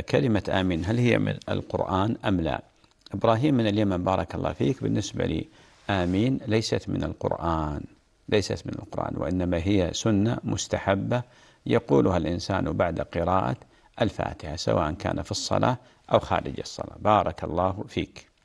كلمة آمين هل هي من القرآن أم لا إبراهيم من اليمن بارك الله فيك بالنسبة لي آمين ليست من القرآن ليست من القرآن وإنما هي سنة مستحبة يقولها الإنسان بعد قراءة الفاتحة سواء كان في الصلاة أو خارج الصلاة بارك الله فيك